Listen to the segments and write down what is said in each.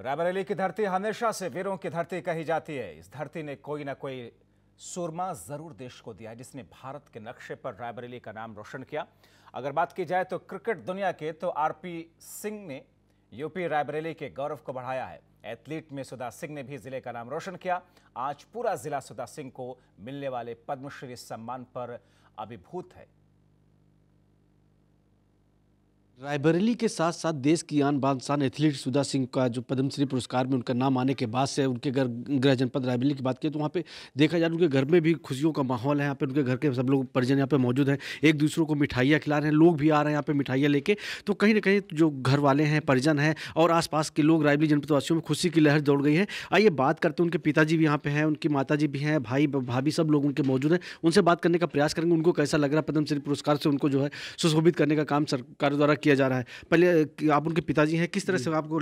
रायबरेली की धरती हमेशा से वीरों की धरती कही जाती है इस धरती ने कोई ना कोई सुरमा जरूर देश को दिया जिसने भारत के नक्शे पर रायबरेली का नाम रोशन किया अगर बात की जाए तो क्रिकेट दुनिया के तो आरपी सिंह ने यूपी रायबरेली के गौरव को बढ़ाया है एथलीट में सुधा सिंह ने भी जिले का नाम रोशन किया आज पूरा जिला सुधा सिंह को मिलने वाले पद्मश्री सम्मान पर अभिभूत है रायबरेली के साथ साथ देश की आन बान शान एथलीट सुधा सिंह का जो पद्मश्री पुरस्कार में उनका नाम आने के बाद से उनके घर गृह जनपद रायबरेली की बात की तो वहाँ पे देखा जाए उनके घर में भी खुशियों का माहौल है यहाँ पे उनके घर के सब लोग परिजन यहाँ पे मौजूद हैं एक दूसरे को मिठाइयाँ खिला रहे हैं लोग भी आ रहे हैं यहाँ पे मिठाइयाँ लेके तो कहीं ना कहीं जो घर वाले हैं परिजन हैं और आसपास के लोग रायबरेली जनपदवासियों में खुशी की लहर दौड़ गई है आइए बात करते हैं उनके पिताजी भी यहाँ पे हैं उनकी माता भी हैं भाई भाभी सब लोग उनके मौजूद हैं उनसे बात करने का प्रयास करेंगे उनको कैसा लग रहा है पद्मश्री पुरस्कार से उनको जो है सुशोभित करने का काम सरकार द्वारा किया जा रहा है पहले आप उनके पिताजी हैं किस तरह से आपको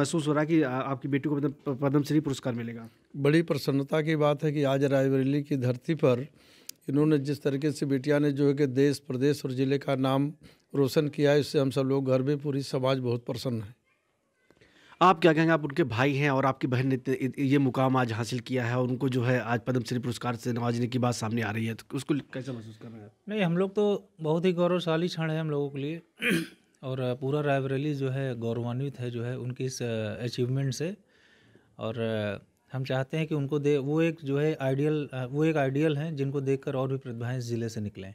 महसूस हो रहा है कि आपकी बेटी को मतलब पद्मश्री पुरस्कार मिलेगा बड़ी प्रसन्नता की बात है कि आज रायबरेली की धरती पर इन्होंने जिस तरीके से बेटिया ने जो है कि देश प्रदेश और ज़िले का नाम रोशन किया है इससे हम सब लोग घर में पूरी समाज बहुत प्रसन्न है आप क्या कहेंगे आप उनके भाई हैं और आपकी बहन ने ये मुकाम आज हासिल किया है और उनको जो है आज पद्मश्री पुरस्कार से नवाजने की बात सामने आ रही है तो उसको कैसा महसूस कर रहे हैं नहीं हम लोग तो बहुत ही गौरवशाली क्षण है हम लोगों के लिए और पूरा रायबरेली जो है गौरवान्वित है जो है उनकी इस अचीवमेंट से और हम चाहते हैं कि उनको दे वो एक जो है आइडियल वो एक आइडियल हैं जिनको देखकर और भी प्रतिभाएं ज़िले से निकलें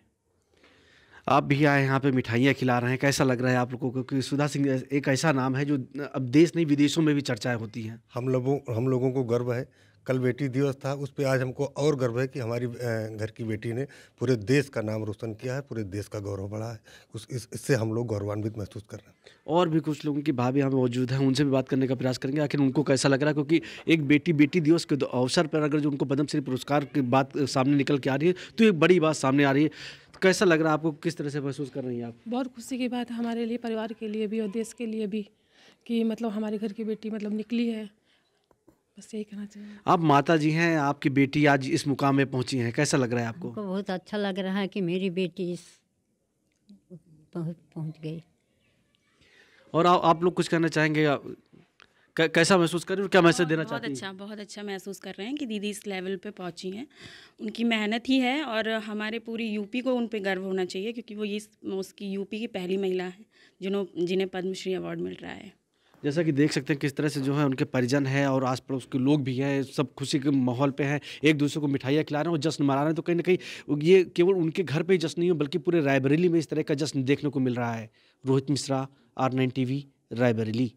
आप भी आए यहाँ पे मिठाइयाँ खिला रहे हैं कैसा लग रहा है आप लोगों को क्योंकि सुधा सिंह एक ऐसा नाम है जो अब देश नहीं विदेशों में भी चर्चाएं होती हैं हम लोगों हम लोगों को गर्व है कल बेटी दिवस था उस पर आज हमको और गर्व है कि हमारी घर की बेटी ने पूरे देश का नाम रोशन किया है पूरे देश का गौरव बढ़ा है उस इस, इससे हम लोग गौरवान्वित महसूस कर रहे हैं और भी कुछ लोगों की भाभी यहाँ मौजूद हैं उनसे भी बात करने का प्रयास करेंगे आखिर उनको कैसा लग रहा है क्योंकि एक बेटी बेटी दिवस के अवसर पर अगर जो उनको पद्मश्री पुरस्कार की बात सामने निकल के आ रही है तो एक बड़ी बात सामने आ रही है कैसा लग रहा है आपको किस तरह से महसूस कर रही हैं आप बहुत खुशी की बात है हमारे लिए परिवार के लिए भी और देश के लिए भी कि मतलब हमारे घर की बेटी मतलब निकली है बस यही कहना चाहिए आप माता जी हैं आपकी बेटी आज इस मुकाम में पहुंची है कैसा लग रहा है आपको बहुत अच्छा लग रहा है कि मेरी बेटी इस पहुंच गई और आ, आप लोग कुछ कहना चाहेंगे कैसा महसूस कर रहे हैं क्या मैसेज देना चाहते हैं बहुत अच्छा बहुत अच्छा महसूस कर रहे हैं कि दीदी इस लेवल पे पहुंची हैं उनकी मेहनत ही है और हमारे पूरी यूपी को उन पर गर्व होना चाहिए क्योंकि वो ये उसकी यूपी की पहली महिला है जिन्हों जिन्हें पद्मश्री अवार्ड मिल रहा है जैसा कि देख सकते हैं किस तरह से जो है उनके परिजन हैं और आस पड़ोस के लोग भी हैं सब खुशी के माहौल पे हैं एक दूसरे को मिठाइयाँ खिला रहे हैं और जश्न मना रहे हैं तो कहीं ना कहीं ये केवल उनके घर पे ही जश्न नहीं हो बल्कि पूरे रायबरेली में इस तरह का जश्न देखने को मिल रहा है Rohit Mishra R nine T Raebareli